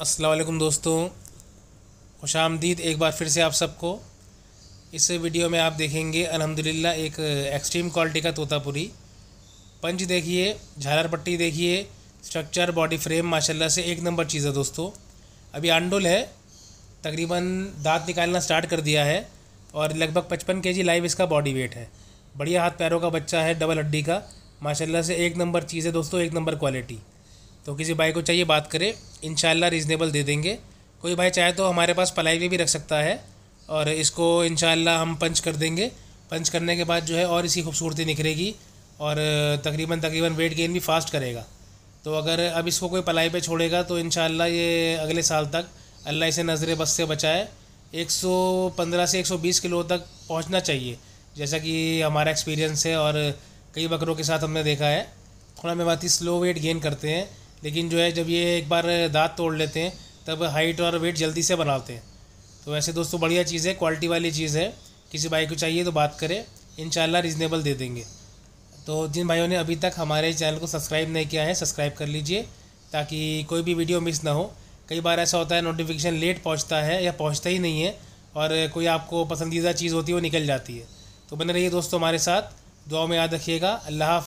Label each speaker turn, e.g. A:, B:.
A: अस्सलाम दोस्तों खुश आमदीद एक बार फिर से आप सबको इस वीडियो में आप देखेंगे अल्हम्दुलिल्लाह एक एक्सट्रीम क्वालिटी का तोतापुरी पंच देखिए झालर पट्टी देखिए स्ट्रक्चर बॉडी फ्रेम माशाल्लाह से एक नंबर चीज़ है दोस्तों अभी आंडोल है तकरीबन दांत निकालना स्टार्ट कर दिया है और लगभग पचपन के लाइव इसका बॉडी वेट है बढ़िया हाथ पैरों का बच्चा है डबल हड्डी का माशाल्लाह से एक नंबर चीज़ है दोस्तों एक नंबर क्वालिटी तो किसी भाई को चाहिए बात करें इन रीज़नेबल दे देंगे कोई भाई चाहे तो हमारे पास पलाई भी, भी रख सकता है और इसको इन हम पंच कर देंगे पंच करने के बाद जो है और इसकी खूबसूरती निखरेगी और तकरीबन तकरीबन वेट गेन भी फास्ट करेगा तो अगर अब इसको कोई पलाई पे छोड़ेगा तो इन ये अगले साल तक अल्लाह इसे नज़र बस से बचाए 115 से 120 किलो तक पहुंचना चाहिए जैसा कि हमारा एक्सपीरियंस है और कई बकरों के साथ हमने देखा है थोड़ा मेवाती स्लो वेट गेन करते हैं लेकिन जो है जब ये एक बार दाँत तोड़ लेते हैं तब हाइट और वेट जल्दी से बनाते हैं तो वैसे दोस्तों बढ़िया चीज़ है क्वालिटी वाली चीज़ है किसी भाई को चाहिए तो बात करें इन रीज़नेबल दे देंगे तो जिन भाइयों ने अभी तक हमारे चैनल को सब्सक्राइब नहीं किया है सब्सक्राइब कर लीजिए ताकि कोई भी वीडियो मिस ना हो कई बार ऐसा होता है नोटिफिकेशन लेट पहुँचता है या पहुँचता ही नहीं है और कोई आपको पसंदीदा चीज़ होती है वो निकल जाती है तो बने रहिए दोस्तों हमारे साथ दुआ में याद रखिएगा अल्लाह